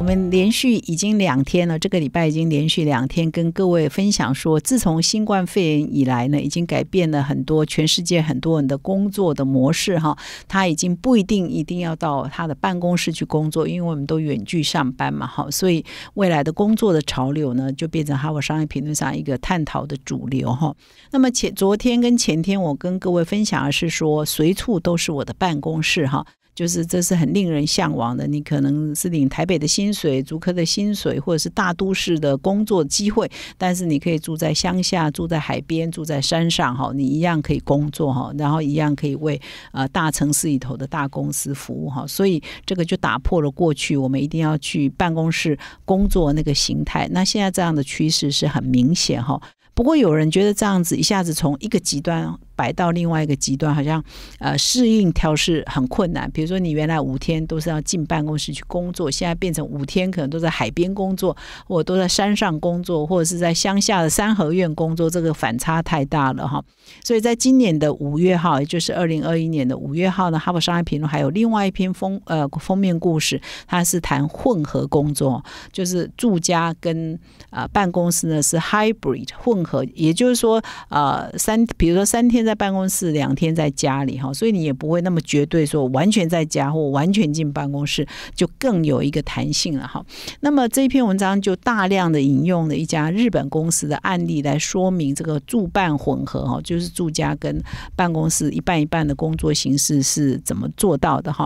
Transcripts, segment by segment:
我们连续已经两天了，这个礼拜已经连续两天跟各位分享说，自从新冠肺炎以来呢，已经改变了很多全世界很多人的工作的模式哈。他已经不一定一定要到他的办公室去工作，因为我们都远距上班嘛哈。所以未来的工作的潮流呢，就变成《哈佛商业评论》上一个探讨的主流哈。那么前昨天跟前天我跟各位分享的是说，随处都是我的办公室哈。就是这是很令人向往的，你可能是领台北的薪水、竹科的薪水，或者是大都市的工作机会，但是你可以住在乡下、住在海边、住在山上，哈，你一样可以工作，哈，然后一样可以为呃大城市里头的大公司服务，哈，所以这个就打破了过去我们一定要去办公室工作那个形态。那现在这样的趋势是很明显，哈。不过有人觉得这样子一下子从一个极端。摆到另外一个极端，好像呃适应调试很困难。比如说，你原来五天都是要进办公室去工作，现在变成五天可能都在海边工作，或都在山上工作，或者是在乡下的三合院工作，这个反差太大了哈。所以在今年的五月号，也就是二零二一年的五月号呢，《哈佛商业评论》还有另外一篇封呃封面故事，它是谈混合工作，就是住家跟啊办公室呢是 hybrid 混合，也就是说呃三，比如说三天在办公室两天在家里哈，所以你也不会那么绝对说完全在家或完全进办公室，就更有一个弹性了哈。那么这一篇文章就大量的引用了一家日本公司的案例来说明这个住办混合哈，就是住家跟办公室一半一半的工作形式是怎么做到的哈。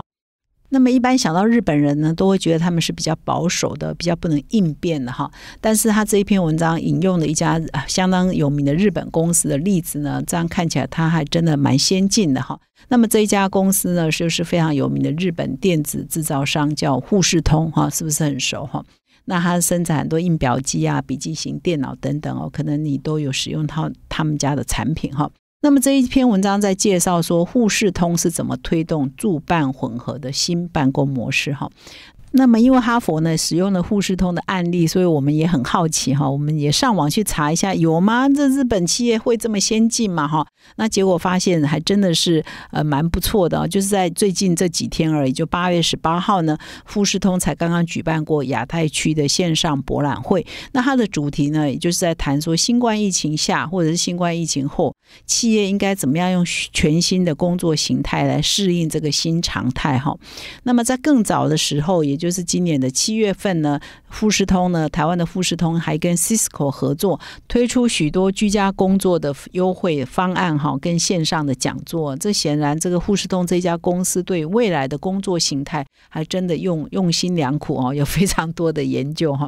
那么一般想到日本人呢，都会觉得他们是比较保守的，比较不能应变的哈。但是他这一篇文章引用了一家相当有名的日本公司的例子呢，这样看起来他还真的蛮先进的哈。那么这一家公司呢，就是非常有名的日本电子制造商，叫富士通哈，是不是很熟哈？那它生产很多印表机啊、笔记型电脑等等哦，可能你都有使用它他们家的产品哈。那么这一篇文章在介绍说，护士通是怎么推动住办混合的新办公模式？哈。那么，因为哈佛呢使用了富士通的案例，所以我们也很好奇哈。我们也上网去查一下，有吗？这日本企业会这么先进吗？哈，那结果发现还真的是呃蛮不错的，就是在最近这几天而已，就八月十八号呢，富士通才刚刚举办过亚太区的线上博览会。那它的主题呢，也就是在谈说新冠疫情下或者是新冠疫情后，企业应该怎么样用全新的工作形态来适应这个新常态哈。那么在更早的时候，也就就是今年的七月份呢，富士通呢，台湾的富士通还跟 Cisco 合作推出许多居家工作的优惠方案哈，跟线上的讲座。这显然这个富士通这家公司对未来的工作形态还真的用用心良苦哦，有非常多的研究哈。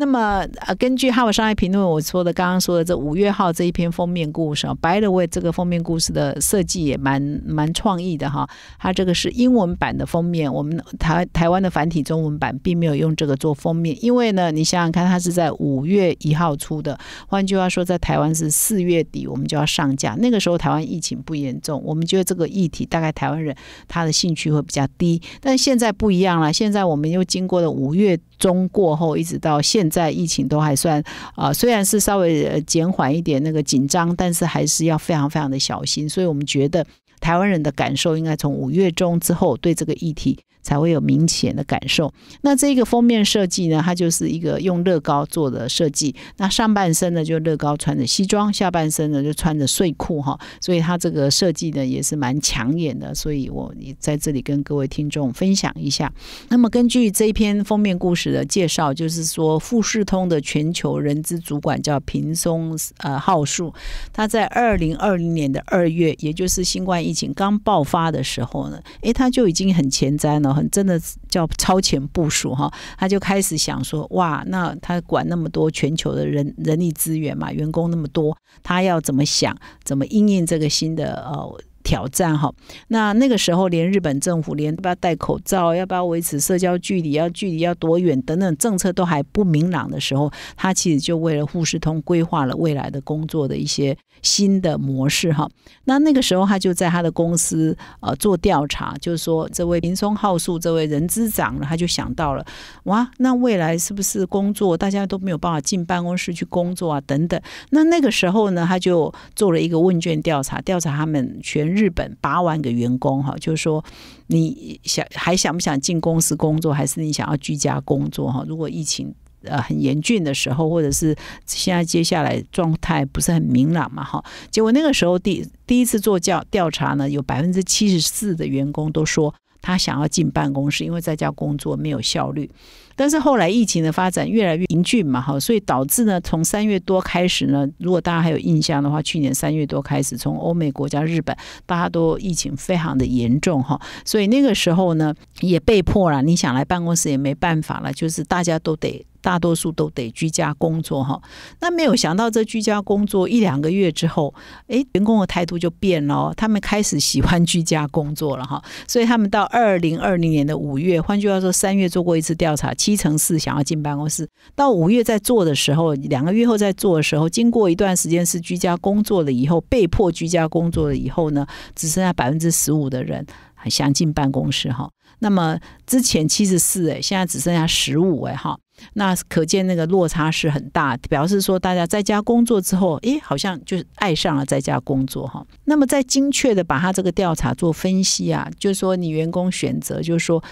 那么，呃，根据《哈佛商业评论》我说的，刚刚说的这五月号这一篇封面故事，《啊，By the way，这个封面故事的设计也蛮蛮创意的哈。它这个是英文版的封面，我们台台湾的繁体中文版并没有用这个做封面，因为呢，你想想看，它是在五月一号出的，换句话说，在台湾是四月底我们就要上架，那个时候台湾疫情不严重，我们觉得这个议题大概台湾人他的兴趣会比较低。但现在不一样了，现在我们又经过了五月中过后，一直到现。在疫情都还算，呃，虽然是稍微减缓一点那个紧张，但是还是要非常非常的小心。所以我们觉得台湾人的感受，应该从五月中之后对这个议题。才会有明显的感受。那这个封面设计呢，它就是一个用乐高做的设计。那上半身呢，就乐高穿着西装，下半身呢就穿着睡裤哈。所以它这个设计呢，也是蛮抢眼的。所以我在这里跟各位听众分享一下。那么根据这一篇封面故事的介绍，就是说富士通的全球人资主管叫平松呃浩树，他在二零二零年的二月，也就是新冠疫情刚爆发的时候呢，诶，他就已经很前瞻了。真的叫超前部署哈，他就开始想说，哇，那他管那么多全球的人人力资源嘛，员工那么多，他要怎么想，怎么应验这个新的呃挑战哈，那那个时候连日本政府连要不要戴口罩、要不要维持社交距离、要距离要多远等等政策都还不明朗的时候，他其实就为了护士通规划了未来的工作的一些新的模式哈。那那个时候他就在他的公司呃做调查，就是说这位林松浩树这位人资长呢，他就想到了哇，那未来是不是工作大家都没有办法进办公室去工作啊？等等。那那个时候呢，他就做了一个问卷调查，调查他们全日。日本八万个员工哈，就是说你想还想不想进公司工作，还是你想要居家工作哈？如果疫情呃很严峻的时候，或者是现在接下来状态不是很明朗嘛哈？结果那个时候第第一次做调调查呢，有百分之七十四的员工都说他想要进办公室，因为在家工作没有效率。但是后来疫情的发展越来越严峻嘛，哈，所以导致呢，从三月多开始呢，如果大家还有印象的话，去年三月多开始，从欧美国家、日本，大家都疫情非常的严重，哈，所以那个时候呢，也被迫了，你想来办公室也没办法了，就是大家都得大多数都得居家工作，哈。那没有想到，这居家工作一两个月之后，哎，员工的态度就变了，他们开始喜欢居家工作了，哈。所以他们到二零二零年的五月，换句话说，三月做过一次调查。七成四想要进办公室，到五月在做的时候，两个月后在做的时候，经过一段时间是居家工作了以后，被迫居家工作了以后呢，只剩下百分之十五的人想进办公室哈。那么之前七十四哎，现在只剩下十五哎哈，那可见那个落差是很大，表示说大家在家工作之后，诶，好像就是爱上了在家工作哈。那么在精确的把他这个调查做分析啊，就是说你员工选择，就是说。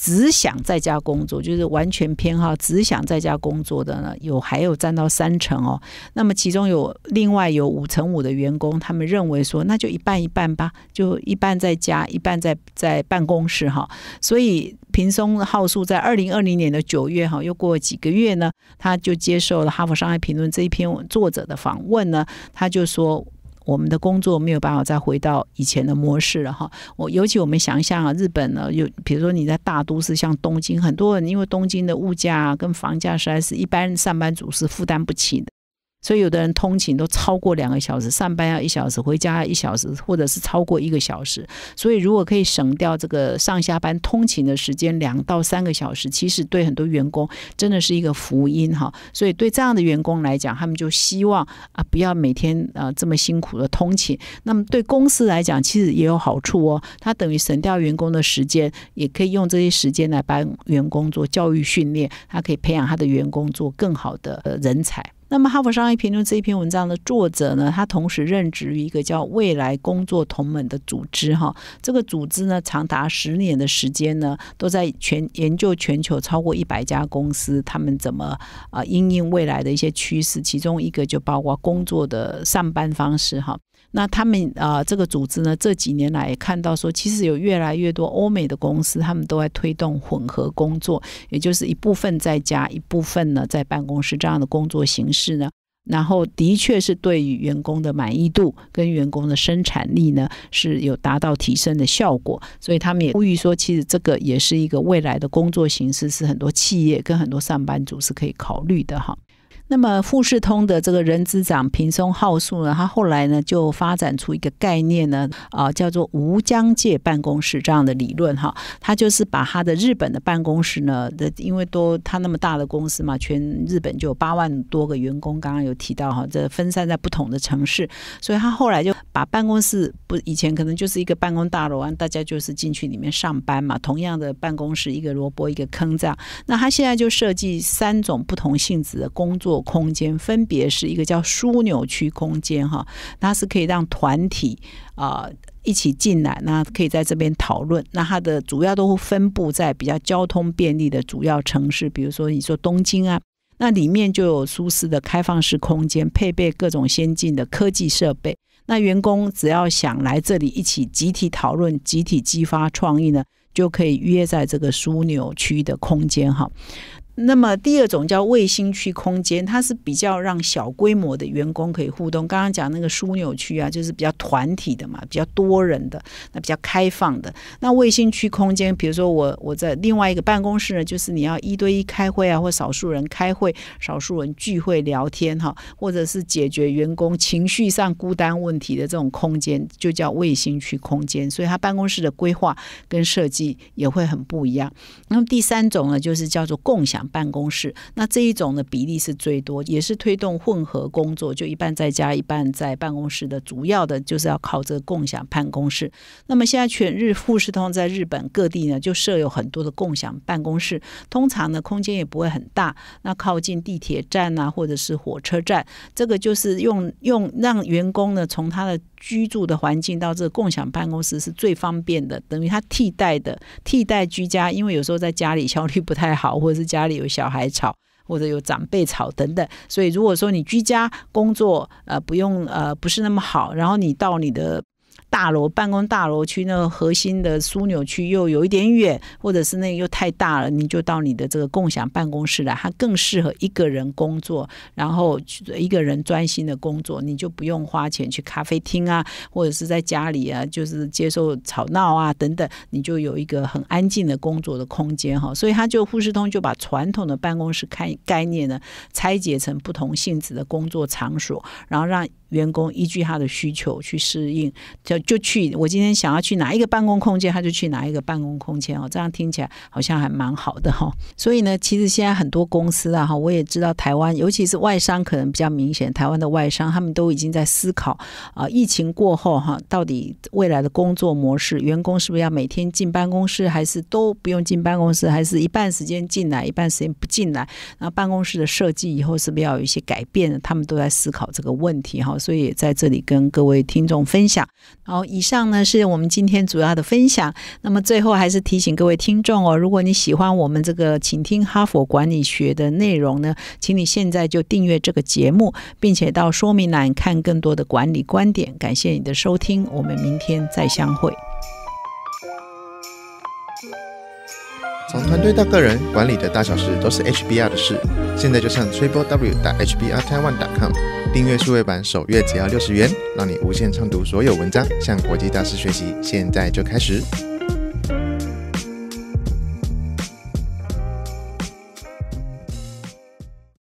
只想在家工作，就是完全偏好只想在家工作的呢，有还有占到三成哦。那么其中有另外有五成五的员工，他们认为说那就一半一半吧，就一半在家，一半在在办公室哈。所以平松浩树在二零二零年的九月哈，又过了几个月呢，他就接受了《哈佛商业评论》这一篇作者的访问呢，他就说。我们的工作没有办法再回到以前的模式了哈。我尤其我们想一啊，日本呢，有比如说你在大都市像东京，很多人因为东京的物价跟房价实在是一般上班族是负担不起的。所以有的人通勤都超过两个小时，上班要一小时，回家一小时，或者是超过一个小时。所以如果可以省掉这个上下班通勤的时间两到三个小时，其实对很多员工真的是一个福音哈。所以对这样的员工来讲，他们就希望啊不要每天啊这么辛苦的通勤。那么对公司来讲，其实也有好处哦。他等于省掉员工的时间，也可以用这些时间来帮员工做教育训练，他可以培养他的员工做更好的人才。那么《哈佛商业评论》这一篇文章的作者呢，他同时任职于一个叫“未来工作同盟”的组织，哈，这个组织呢，长达十年的时间呢，都在全研究全球超过一百家公司他们怎么啊应对未来的一些趋势，其中一个就包括工作的上班方式，哈。那他们啊，这个组织呢，这几年来也看到说，其实有越来越多欧美的公司，他们都在推动混合工作，也就是一部分在家，一部分呢在办公室这样的工作形式呢。然后，的确是对于员工的满意度跟员工的生产力呢是有达到提升的效果。所以，他们也呼吁说，其实这个也是一个未来的工作形式，是很多企业跟很多上班族是可以考虑的哈。那么富士通的这个人资长平松浩树呢，他后来呢就发展出一个概念呢，啊叫做无疆界办公室这样的理论哈。他就是把他的日本的办公室呢，因为都他那么大的公司嘛，全日本就有八万多个员工，刚刚有提到哈，这分散在不同的城市，所以他后来就把办公室不以前可能就是一个办公大楼，啊，大家就是进去里面上班嘛，同样的办公室一个萝卜一个坑这样。那他现在就设计三种不同性质的工作。空间分别是一个叫枢纽区空间哈，它是可以让团体啊一起进来，那可以在这边讨论。那它的主要都分布在比较交通便利的主要城市，比如说你说东京啊，那里面就有舒适的开放式空间，配备各种先进的科技设备。那员工只要想来这里一起集体讨论、集体激发创意呢，就可以约在这个枢纽区的空间哈。那么第二种叫卫星区空间，它是比较让小规模的员工可以互动。刚刚讲那个枢纽区啊，就是比较团体的嘛，比较多人的，那比较开放的。那卫星区空间，比如说我我在另外一个办公室呢，就是你要一对一开会啊，或少数人开会、少数人聚会聊天哈，或者是解决员工情绪上孤单问题的这种空间，就叫卫星区空间。所以他办公室的规划跟设计也会很不一样。那么第三种呢，就是叫做共享。办公室，那这一种的比例是最多，也是推动混合工作，就一半在家，一半在办公室的主要的，就是要靠这个共享办公室。那么现在全日富士通在日本各地呢，就设有很多的共享办公室，通常呢空间也不会很大，那靠近地铁站啊，或者是火车站，这个就是用用让员工呢从他的。居住的环境到这个共享办公室是最方便的，等于它替代的替代居家，因为有时候在家里效率不太好，或者是家里有小孩吵，或者有长辈吵等等，所以如果说你居家工作，呃，不用呃不是那么好，然后你到你的。大楼办公大楼区那个核心的枢纽区又有一点远，或者是那又太大了，你就到你的这个共享办公室来，它更适合一个人工作，然后一个人专心的工作，你就不用花钱去咖啡厅啊，或者是在家里啊，就是接受吵闹啊等等，你就有一个很安静的工作的空间哈。所以他就富士通就把传统的办公室概概念呢拆解成不同性质的工作场所，然后让。员工依据他的需求去适应，就就去我今天想要去哪一个办公空间，他就去哪一个办公空间哦。这样听起来好像还蛮好的哈。所以呢，其实现在很多公司啊哈，我也知道台湾，尤其是外商可能比较明显，台湾的外商他们都已经在思考啊，疫情过后哈，到底未来的工作模式，员工是不是要每天进办公室，还是都不用进办公室，还是一半时间进来，一半时间不进来？那办公室的设计以后是不是要有一些改变？他们都在思考这个问题哈。所以也在这里跟各位听众分享。好，以上呢是我们今天主要的分享。那么最后还是提醒各位听众哦，如果你喜欢我们这个请听哈佛管理学的内容呢，请你现在就订阅这个节目，并且到说明栏看更多的管理观点。感谢你的收听，我们明天再相会。从团队到个人，管理的大小事都是 HBR 的事。现在就上 Triple W 打 HBR Taiwan.com。订阅数位版，首月只要六十元，让你无限畅读所有文章，向国际大师学习。现在就开始。